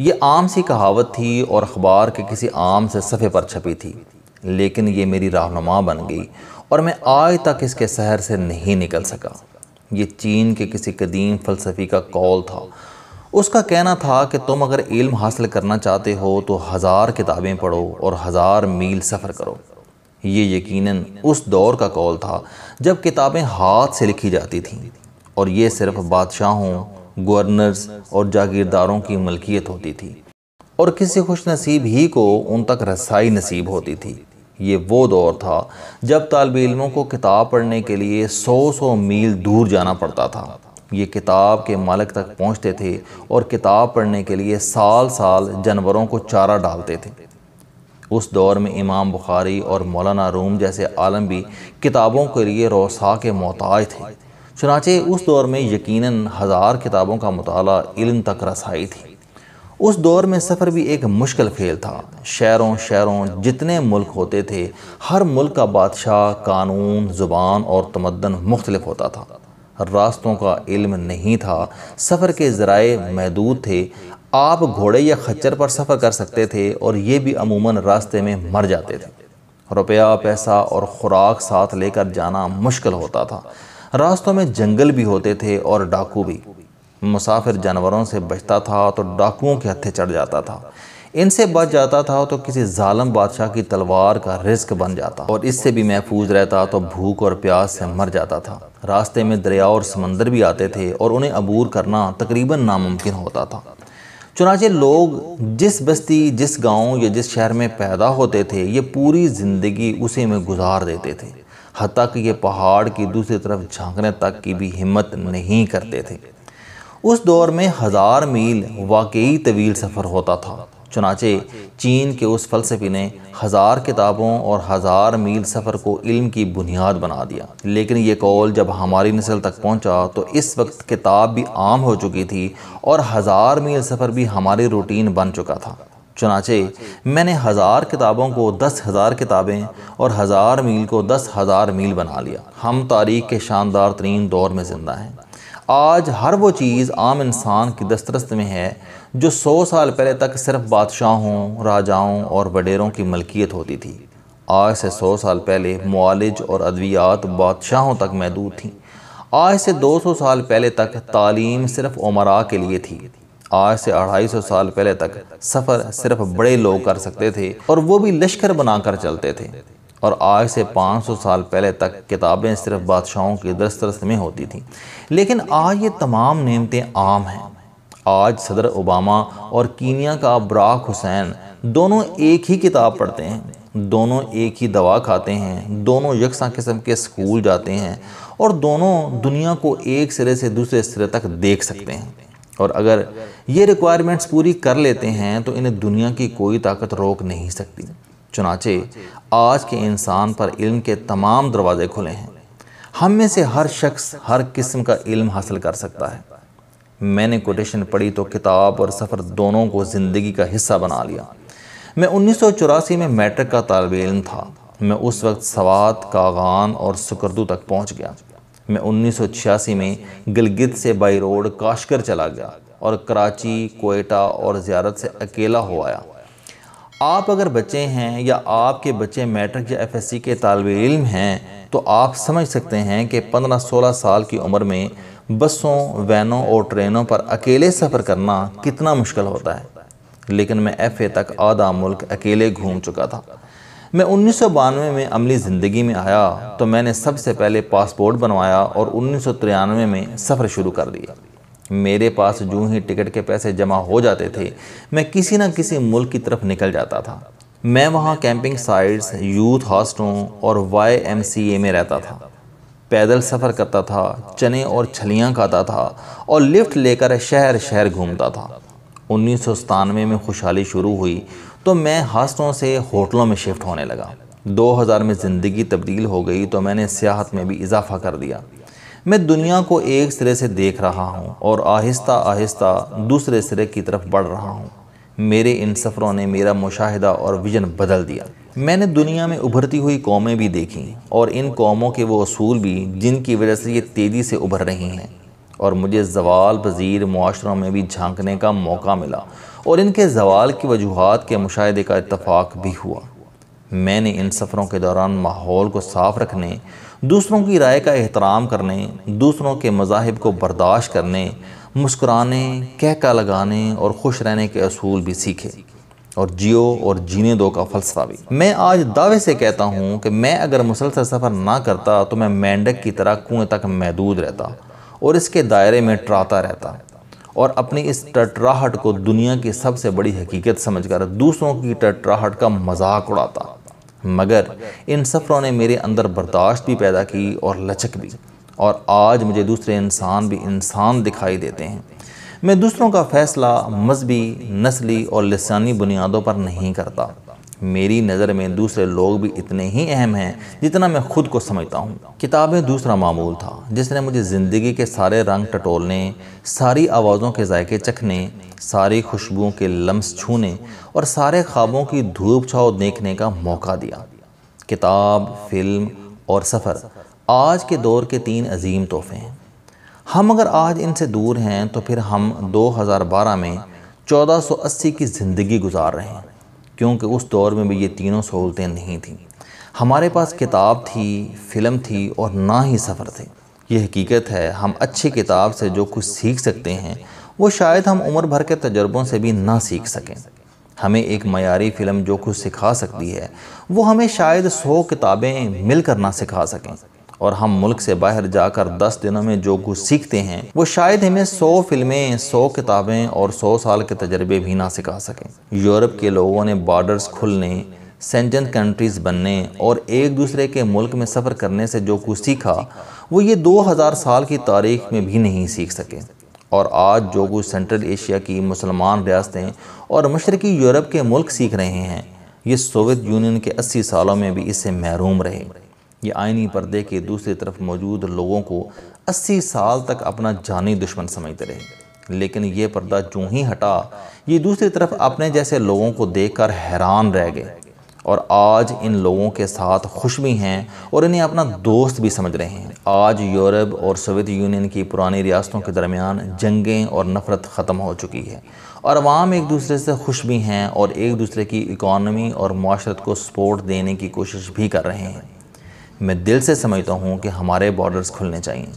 ये आम सी कहावत थी और अखबार के किसी आम से सफ़े पर छपी थी लेकिन ये मेरी रहनुमा बन गई और मैं आज तक इसके शहर से नहीं निकल सका ये चीन के किसी कदीम फ़लसफ़ी का कौल था उसका कहना था कि तुम अगर इल्म हासिल करना चाहते हो तो हज़ार किताबें पढ़ो और हज़ार मील सफ़र करो ये यकीनन उस दौर का कौल था जब किताबें हाथ से लिखी जाती थीं और ये सिर्फ बादशाहों गवर्नर्स और जागीरदारों की मलकियत होती थी और किसी खुश नसीब ही को उन तक रसाई नसीब होती थी ये वो दौर था जब तालब इलमों को किताब पढ़ने के लिए सौ सौ मील दूर जाना पड़ता था ये किताब के मालिक तक पहुँचते थे और किताब पढ़ने के लिए साल साल जानवरों को चारा डालते थे उस दौर में इमाम बुखारी और मौलाना रूम जैसे आलम भी किताबों के लिए रोसा के मोहताज थे चुनाचे उस दौर में यकीनन हज़ार किताबों का मताल इल्म तक रसाई थी उस दौर में सफ़र भी एक मुश्किल फेल था शहरों शहरों जितने मुल्क होते थे हर मुल्क का बादशाह कानून ज़ुबान और तमदन मुख्तलिफ होता था रास्तों का इल्म नहीं था सफ़र के ज़राए महदूद थे आप घोड़े या खच्चर पर सफ़र कर सकते थे और ये भी अमूमन रास्ते में मर जाते थे रुपया पैसा और ख़ुराक साथ लेकर जाना मुश्किल होता था रास्तों में जंगल भी होते थे और डाकू भी मुसाफिर जानवरों से बचता था तो डाकुओं के हत्थे चढ़ जाता था इनसे बच जाता था तो किसी ालम बादशाह की तलवार का रिस्क बन जाता और इससे भी महफूज रहता तो भूख और प्यास से मर जाता था रास्ते में दरिया और समंदर भी आते थे और उन्हें अबूर करना तकरीबन नामुमकिन होता था चुनाचे लोग जिस बस्ती जिस गांव या जिस शहर में पैदा होते थे ये पूरी ज़िंदगी उसी में गुजार देते थे हती कि ये पहाड़ की दूसरी तरफ झांकने तक की भी हिम्मत नहीं करते थे उस दौर में हज़ार मील वाकई तवील सफ़र होता था चुनाचे चीन के उस फ़लसफ़ी ने हज़ार किताबों और हज़ार मील सफ़र को इल्म की बुनियाद बना दिया लेकिन ये कौल जब हमारी नस्ल तक पहुंचा तो इस वक्त किताब भी आम हो चुकी थी और हज़ार मील सफ़र भी हमारी रूटीन बन चुका था चुनाचे मैंने हज़ार किताबों को दस हज़ार किताबें और हज़ार मील को दस हज़ार मील बना लिया हम तारीख के शानदार तरीन दौर में ज़िंदा हैं आज हर वो चीज़ आम इंसान की दस्तरस्त में है जो सौ साल पहले तक सिर्फ बादशाहों राजाओं और वडेरों की मलकियत होती थी आज से सौ साल पहले मालज और अद्वियात बादशाहों तक महदूद थीं आज से दो सौ साल पहले तक तालीम सिर्फ उमरा के लिए थी आज से अढ़ाई सौ साल पहले तक सफ़र सिर्फ बड़े लोग कर सकते थे और वो भी लश्कर बनाकर चलते थे और आज से 500 साल पहले तक किताबें सिर्फ बादशाहों की दस्तरस में होती थीं लेकिन आज ये तमाम नियमतें आम हैं आज सदर ओबामा और कीनिया का ब्राक हुसैन दोनों एक ही किताब पढ़ते हैं दोनों एक ही दवा खाते हैं दोनों यकसा किस्म के स्कूल जाते हैं और दोनों दुनिया को एक सिरे से दूसरे सिरे तक देख सकते हैं और अगर ये रिक्वायरमेंट्स पूरी कर लेते हैं तो इन्हें दुनिया की कोई ताकत रोक नहीं सकती चुनाचे आज के इंसान पर इल्म के तमाम दरवाज़े खुले हैं हम में से हर शख्स हर किस्म का इल्म हासिल कर सकता है मैंने कोटेशन पढ़ी तो किताब और सफ़र दोनों को ज़िंदगी का हिस्सा बना लिया मैं उन्नीस में मैट्रिक का तालब इल्म था मैं उस वक्त सवात कागान और सुकरदू तक पहुंच गया मैं उन्नीस में गिलगित से बाई रोड काशकर चला गया और कराची कोयटा और ज़्यारत से अकेला हो आया आप अगर बच्चे हैं या आपके बच्चे मैट्रिक या एफएससी के तालब इल्म हैं तो आप समझ सकते हैं कि 15-16 साल की उम्र में बसों वैनों और ट्रेनों पर अकेले सफ़र करना कितना मुश्किल होता है लेकिन मैं एफ़ तक आधा मुल्क अकेले घूम चुका था मैं उन्नीस में अमली ज़िंदगी में आया तो मैंने सबसे पहले पासपोर्ट बनवाया और उन्नीस में सफ़र शुरू कर दिया मेरे पास जूँ ही टिकट के पैसे जमा हो जाते थे मैं किसी न किसी मुल्क की तरफ निकल जाता था मैं वहाँ कैंपिंग साइट्स यूथ हॉस्टलों और वाई में रहता था पैदल सफ़र करता था चने और छलियाँ खाता था और लिफ्ट लेकर शहर शहर घूमता था उन्नीस सौ में खुशहाली शुरू हुई तो मैं हॉस्टलों से होटलों में शिफ्ट होने लगा 2000 में ज़िंदगी तब्दील हो गई तो मैंने सियाहत में भी इजाफा कर दिया मैं दुनिया को एक सिरे से देख रहा हूँ और आहिस्ता आहिस्ता दूसरे सिरे की तरफ बढ़ रहा हूँ मेरे इन सफ़रों ने मेरा मुशाहिदा और विजन बदल दिया मैंने दुनिया में उभरती हुई कौमें भी देखी और इन कौमों के वो असूल भी जिनकी वजह से ये तेज़ी से उभर रही हैं और मुझे जवाल पजीर माशरों में भी झांकने का मौका मिला और इनके जवाल की वजूहत के मुशाह का इतफ़ाक़ भी हुआ मैंने इन सफ़रों के दौरान माहौल को साफ़ रखने दूसरों की राय का एहतराम करने दूसरों के मजाहब को बर्दाश्त करने मुस्कुराने कहका लगाने और खुश रहने के असूल भी सीखे और जियो और जीने दो का फ़लसफा भी मैं आज दावे से कहता हूँ कि मैं अगर मुसलसल सफ़र ना करता तो मैं मेंढक की तरह कुएँ तक महदूद रहता और इसके दायरे में टराता रहता और अपनी इस टटराहट को दुनिया की सबसे बड़ी हकीकत समझकर दूसरों की टटराहट का मजाक उड़ाता मगर इन सफ़रों ने मेरे अंदर बर्दाश्त भी पैदा की और लचक भी और आज मुझे दूसरे इंसान भी इंसान दिखाई देते हैं मैं दूसरों का फ़ैसला मजहबी नस्ली और लसानी बुनियादों पर नहीं करता मेरी नज़र में दूसरे लोग भी इतने ही अहम हैं जितना मैं खुद को समझता हूँ किताबें दूसरा मामूल था जिसने मुझे ज़िंदगी के सारे रंग टटोलने सारी आवाज़ों के जायके चखने सारी खुशबुओं के लम्स छूने और सारे ख्वाबों की धूप छाव देखने का मौका दिया किताब फिल्म और सफ़र आज के दौर के तीन अजीम तोहफे हैं हम अगर आज इनसे दूर हैं तो फिर हम 2012 में 1480 की ज़िंदगी गुजार रहे हैं क्योंकि उस दौर में भी ये तीनों सहूलतें नहीं थीं हमारे पास किताब थी फिल्म थी और ना ही सफ़र थे ये हकीकत है हम अच्छी किताब से जो कुछ सीख सकते हैं वो शायद हम उम्र भर के तजर्बों से भी ना सीख सकें हमें एक मयारी फ़िल्म जो कुछ सिखा सकती है वो हमें शायद सौ किताबें मिल कर ना सिखा सकें और हम मुल्क से बाहर जाकर दस दिनों में जो कुछ सीखते हैं वो शायद हमें सौ फिल्में सौ किताबें और सौ साल के तजर्बे भी ना सिखा सकें यूरोप के लोगों ने बॉर्डर्स खुलने सेंजन कंट्रीज़ बनने और एक दूसरे के मुल्क में सफ़र करने से जो कुछ सीखा वो ये 2000 साल की तारीख में भी नहीं सीख सके और आज जो कुछ सेंट्रल एशिया की मुसलमान रियासतें और मशरकी यूरोप के मुल्क सीख रहे हैं ये सोवियत यूनियन के 80 सालों में भी इससे महरूम रहे ये आइनी पर्दे के दूसरी तरफ मौजूद लोगों को 80 साल तक अपना जानी दुश्मन समझते रहे लेकिन ये पर्दा जो ही हटा ये दूसरी तरफ अपने जैसे लोगों को देख हैरान रह गए और आज इन लोगों के साथ खुश भी हैं और इन्हें अपना दोस्त भी समझ रहे हैं आज यूरोप और सोवियत यूनियन की पुरानी रियासतों के दरमियान जंगें और नफ़रत ख़त्म हो चुकी है और अवाम एक दूसरे से खुश भी हैं और एक दूसरे की इकॉनमी और माशरत को सपोर्ट देने की कोशिश भी कर रहे हैं मैं दिल से समझता हूँ कि हमारे बॉर्डर्स खुलने चाहिए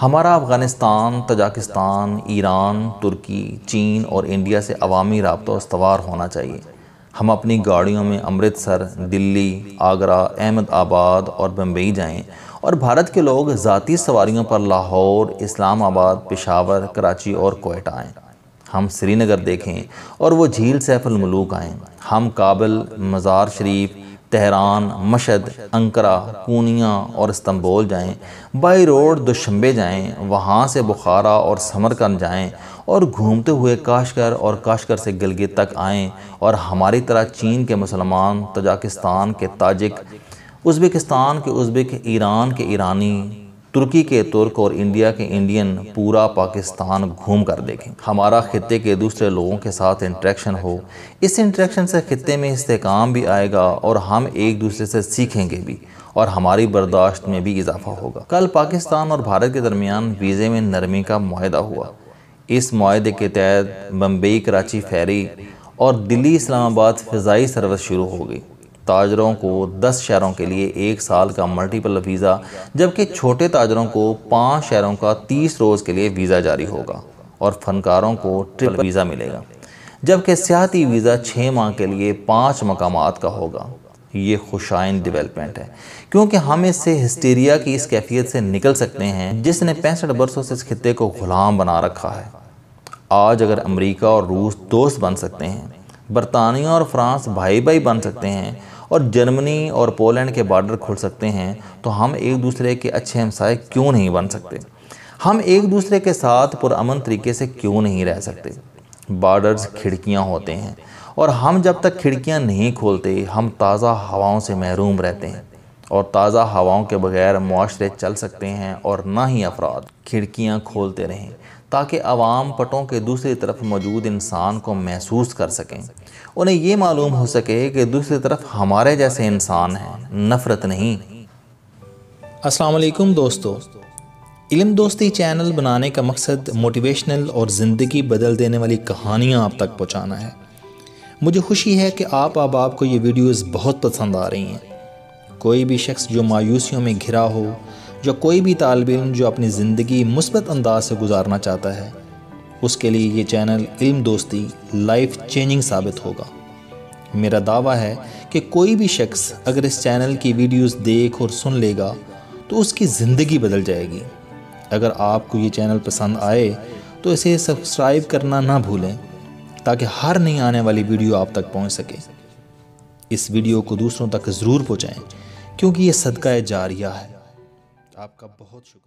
हमारा अफ़गानिस्तान तजाकिस्तान ईरान तुर्की चीन और इंडिया से अवामी रबता तो उसवार होना चाहिए हम अपनी गाड़ियों में अमृतसर दिल्ली आगरा अहमदाबाद और बम्बई जाएं और भारत के लोग ज़ाती सवारियों पर लाहौर इस्लामाबाद पेशावर कराची और कोयटा आएँ हम श्रीनगर देखें और वो झील सैफुलमलूक आएँ हम काबिल मज़ार शरीफ तहरान मशद अंकरा पूनिया और इस्तंबोल जाएं बाई रोड दुशंबे जाएं वहाँ से बुखारा और समरकंद जाएं और घूमते हुए काशकर और काशकर से गिलगित तक आएं और हमारी तरह चीन के मुसलमान तजाकिस्तान के ताजिक उज़्बेकिस्तान के उज़्बेक ईरान के ईरानी तुर्की के तुर्क और इंडिया के इंडियन पूरा पाकिस्तान घूम कर देखें हमारा खत्े के दूसरे लोगों के साथ इंट्रैक्शन हो इस इंट्रैक्शन से खत्े में इसकाम भी आएगा और हम एक दूसरे से सीखेंगे भी और हमारी बर्दाश्त में भी इजाफा होगा कल पाकिस्तान और भारत के दरमियान वीज़े में नरमी का माहा हुआ इस माहे के तहत बम्बई कराची फेरी और दिल्ली इस्लामाबाद फ़जाई सर्विस शुरू हो गई ताजरों को 10 शहरों के लिए एक साल का मल्टीपल वीज़ा जबकि छोटे ताजरों को पाँच शहरों का तीस रोज़ के लिए वीज़ा जारी होगा और फनकारों को ट्रिपल वीज़ा मिलेगा जबकि सियाती वीज़ा छः माह के लिए पाँच मकाम का होगा ये खुशाइन डेवलपमेंट है क्योंकि हम इससे हिस्टीरिया की इस कैफियत से निकल सकते हैं जिसने पैंसठ बरसों से इस खत्े को ग़ुलाम बना रखा है आज अगर अमेरिका और रूस दोस्त बन सकते हैं बरतानिया और फ्रांस भाई भाई बन सकते हैं और जर्मनी और पोलैंड के बॉर्डर खुल सकते हैं तो हम एक दूसरे के अच्छे हमसाय क्यों नहीं बन सकते हम एक दूसरे के साथ पुरान तरीके से क्यों नहीं रह सकते बॉर्डर्स खिड़कियाँ होते हैं और हम जब तक खिड़कियाँ नहीं खोलते हम ताज़ा हवाओं से महरूम रहते हैं और ताज़ा हवाओं के बगैर मुआरे चल सकते हैं और ना ही अफराद खिड़कियाँ खोलते रहें ताकि आवाम पटों के दूसरी तरफ मौजूद इंसान को महसूस कर सकें उन्हें ये मालूम हो सके कि दूसरी तरफ हमारे जैसे इंसान हैं नफ़रत नहीं असलकुम दोस्तों इलम दोस्ती चैनल बनाने का मकसद मोटिवेशनल और ज़िंदगी बदल देने वाली कहानियाँ आप तक पहुँचाना है मुझे खुशी है कि आप अब आपको ये वीडियोज़ बहुत पसंद आ रही हैं कोई भी शख्स जो मायूसियों में घिरा हो या कोई भी तालब इम जो अपनी ज़िंदगी मुस्बत अंदाज से गुजारना चाहता है उसके लिए ये चैनल इल्म दोस्ती लाइफ चेंजिंग साबित होगा मेरा दावा है कि कोई भी शख्स अगर इस चैनल की वीडियोस देख और सुन लेगा तो उसकी ज़िंदगी बदल जाएगी अगर आपको ये चैनल पसंद आए तो इसे सब्सक्राइब करना ना भूलें ताकि हर नई आने वाली वीडियो आप तक पहुंच सके इस वीडियो को दूसरों तक ज़रूर पहुँचाएँ क्योंकि ये सदका जारिया है आपका बहुत शुक्रिया